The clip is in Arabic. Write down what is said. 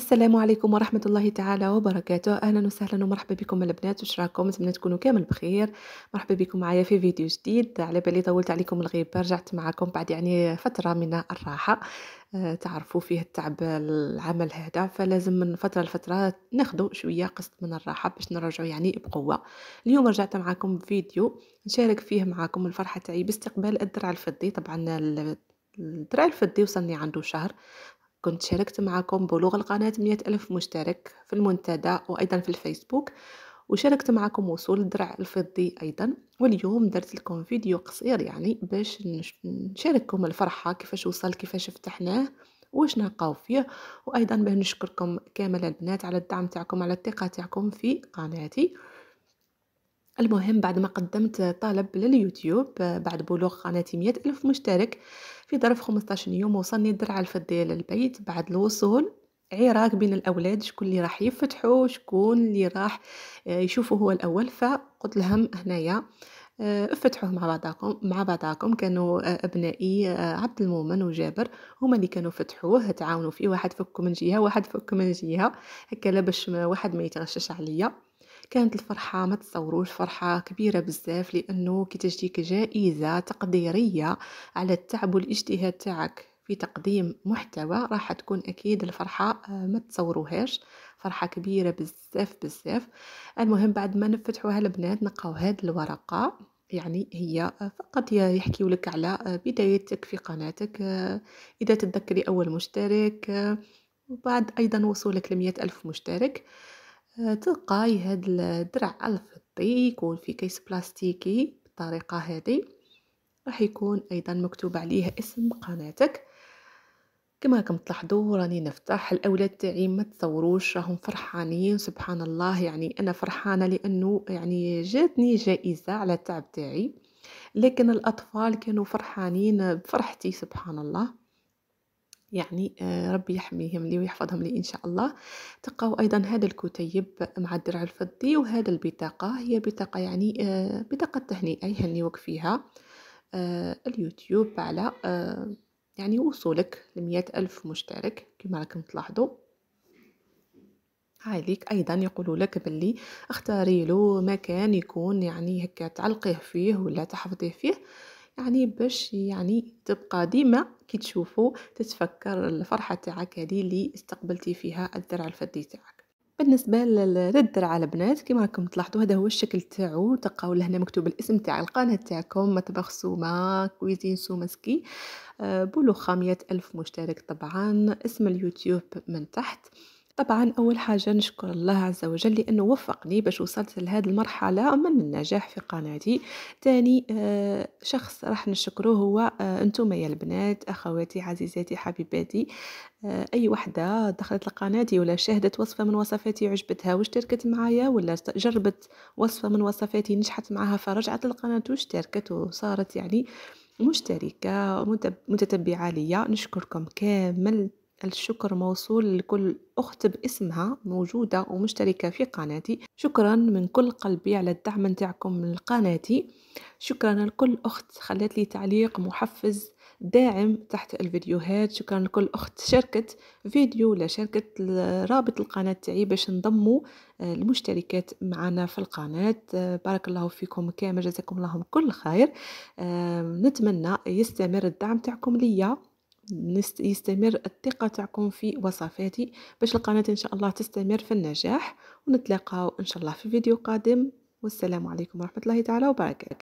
السلام عليكم ورحمة الله تعالى وبركاته أهلا وسهلا ومرحبا بكم البنات وش راكم نتمنى تكونوا كامل بخير مرحبا بكم معايا في فيديو جديد على بالي طولت عليكم الغيبة رجعت معكم بعد يعني فترة من الراحة آه، تعرفوا فيه التعب العمل هذا فلازم من فترة لفترة ناخدو شوية قسط من الراحة باش نرجعوا يعني بقوة اليوم رجعت معكم فيديو نشارك فيه معكم الفرحة تاعي باستقبال الدرع الفضي طبعا الدرع الفضي وصلني عنده شهر كنت شاركت معكم بلوغ القناة مية ألف مشترك في المنتدى وأيضا في الفيسبوك وشاركت معكم وصول الدرع الفضي أيضا واليوم درت لكم فيديو قصير يعني باش نشارككم الفرحة كيفاش وصل كيفاش فتحناه واش نلقاو فيه وايضا باه نشكركم كامل البنات على الدعم تاعكم على الثقه تاعكم في قناتي المهم بعد ما قدمت طلب لليوتيوب آه، بعد بلوغ قناتي مية ألف مشترك في ظرف 15 يوم وصلني الدرع الفضية للبيت بعد الوصول عراك بين الاولاد شكون اللي راح يفتحوا شكون اللي راح آه، يشوفوا هو الاول فقلت لهم هنايا آه، افتحوه مع بعضاكم مع بعضاكم كانوا ابنائي عبد المؤمن وجابر هما اللي كانوا فتحوه تعاونوا فيه واحد فك من جهه واحد فك من جهه هكا لا باش واحد ما يتغشش عليا كانت الفرحة ما تصوروش فرحة كبيرة بزاف لأنه كي تجيك جائزة تقديرية على التعب والاجتهاد تاعك في تقديم محتوى راح تكون أكيد الفرحة آه، ما تصوروهاش فرحة كبيرة بزاف بزاف المهم بعد ما نفتحوها البنات نقاو هاد الورقة يعني هي فقط يحكي لك على آه، بدايتك في قناتك آه، إذا تتذكري أول مشترك وبعد أيضا وصولك لمية ألف مشترك تلقاي هاد الدرع الفضي يكون في كيس بلاستيكي بالطريقه هذه راح يكون ايضا مكتوب عليه اسم قناتك كما راكم تلاحظوا راني نفتح الاولاد تاعي ما تصوروش راهم فرحانين سبحان الله يعني انا فرحانه لانه يعني جاتني جائزه على التعب تاعي لكن الاطفال كانوا فرحانين بفرحتي سبحان الله يعني آه، ربي يحميهم لي ويحفظهم لي إن شاء الله تلقاو أيضا هذا الكتيب مع الدرع الفضي وهذا البطاقة هي بطاقة يعني آه، بطاقة تهنئة يهنيوك فيها آه، اليوتيوب على يعني وصولك لمية ألف مشترك كما راكم تلاحظوا عليك ايضا يقولوا لك باللي اختاري له مكان يكون يعني هكا تعلقيه فيه ولا تحفظيه فيه يعني باش يعني تبقى ديما كي تشوفو تتفكر الفرحة تاعك هذه اللي استقبلتي فيها الدرع الفردي تاعك بالنسبة للدرع البنات كما راكم تلاحظوا هذا هو الشكل تاعو تلقاو لهنا مكتوب الاسم تاع القناة تاعكم مطبخ سوما كويزين سومسكي آه، بولو خامية ألف مشترك طبعا اسم اليوتيوب من تحت طبعا أول حاجة نشكر الله عز وجل لأنه وفقني باش وصلت لهذه المرحلة من النجاح في قناتي تاني آه، شخص راح نشكره هو آه، أنتم يا البنات أخواتي عزيزاتي حبيباتي آه، اي وحده دخلت لقناتي ولا شاهدت وصفه من وصفاتي عجبتها واشتركت معايا ولا جربت وصفه من وصفاتي نجحت معاها فرجعت للقناه واشتركت وصارت يعني مشتركه متتبعه ليا نشكركم كامل الشكر موصول لكل أخت باسمها موجودة ومشتركة في قناتي شكرا من كل قلبي على الدعم نتاعكم من قناتي شكرا لكل أخت خلت لي تعليق محفز داعم تحت الفيديوهات شكرا لكل أخت شاركت فيديو ولا شاركت رابط القناة تاعي باش نضموا آه، المشتركات معنا في القناة آه، بارك الله فيكم كامل جزاكم الله كل خير آه، نتمنى يستمر الدعم تاعكم ليا يستمر الثقة تاعكم في وصفاتي باش القناة إن شاء الله تستمر في النجاح ونتلاقاو إن شاء الله في فيديو قادم والسلام عليكم ورحمة الله تعالى وبركاته